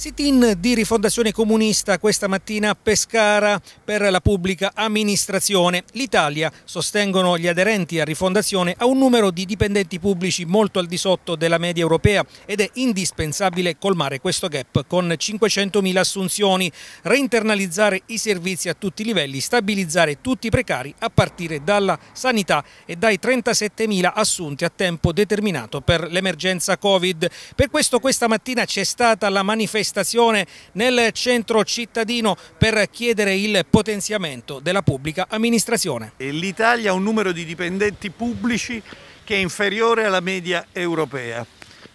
Sit-in di rifondazione comunista questa mattina a Pescara per la pubblica amministrazione. L'Italia, sostengono gli aderenti a rifondazione, ha un numero di dipendenti pubblici molto al di sotto della media europea ed è indispensabile colmare questo gap con 500.000 assunzioni, reinternalizzare i servizi a tutti i livelli, stabilizzare tutti i precari a partire dalla sanità e dai 37.000 assunti a tempo determinato per l'emergenza Covid. Per questo questa mattina c'è stata la manifestazione manifestazione nel centro cittadino per chiedere il potenziamento della pubblica amministrazione. L'Italia ha un numero di dipendenti pubblici che è inferiore alla media europea.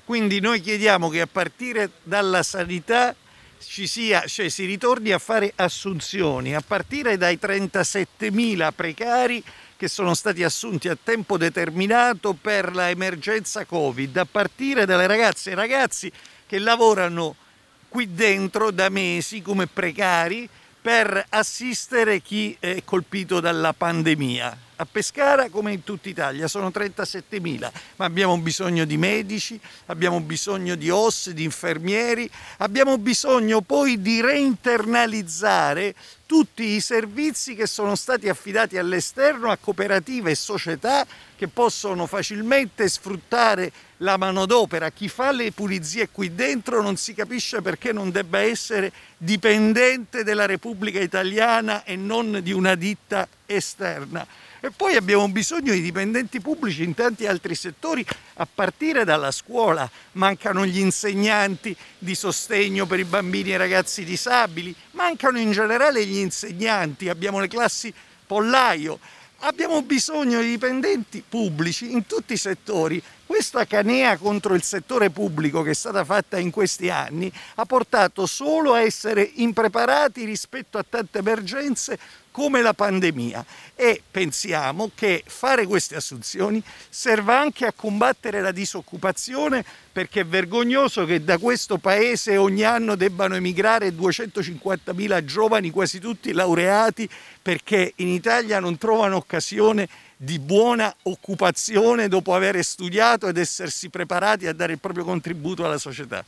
Quindi noi chiediamo che a partire dalla sanità sia, cioè si ritorni a fare assunzioni, a partire dai 37.000 precari che sono stati assunti a tempo determinato per l'emergenza Covid, a partire dalle ragazze e ragazzi che lavorano qui dentro da mesi come precari per assistere chi è colpito dalla pandemia. A Pescara, come in tutta Italia, sono 37.000, ma abbiamo bisogno di medici, abbiamo bisogno di OS, di infermieri, abbiamo bisogno poi di reinternalizzare tutti i servizi che sono stati affidati all'esterno a cooperative e società che possono facilmente sfruttare la manodopera. Chi fa le pulizie qui dentro non si capisce perché non debba essere dipendente della Repubblica Italiana e non di una ditta esterna. E poi abbiamo bisogno di dipendenti pubblici in tanti altri settori, a partire dalla scuola. Mancano gli insegnanti di sostegno per i bambini e i ragazzi disabili, mancano in generale gli insegnanti, abbiamo le classi pollaio, abbiamo bisogno di dipendenti pubblici in tutti i settori questa canea contro il settore pubblico che è stata fatta in questi anni ha portato solo a essere impreparati rispetto a tante emergenze come la pandemia e pensiamo che fare queste assunzioni serva anche a combattere la disoccupazione perché è vergognoso che da questo paese ogni anno debbano emigrare 250.000 giovani, quasi tutti laureati, perché in Italia non trovano occasione di buona occupazione dopo aver studiato ed essersi preparati a dare il proprio contributo alla società.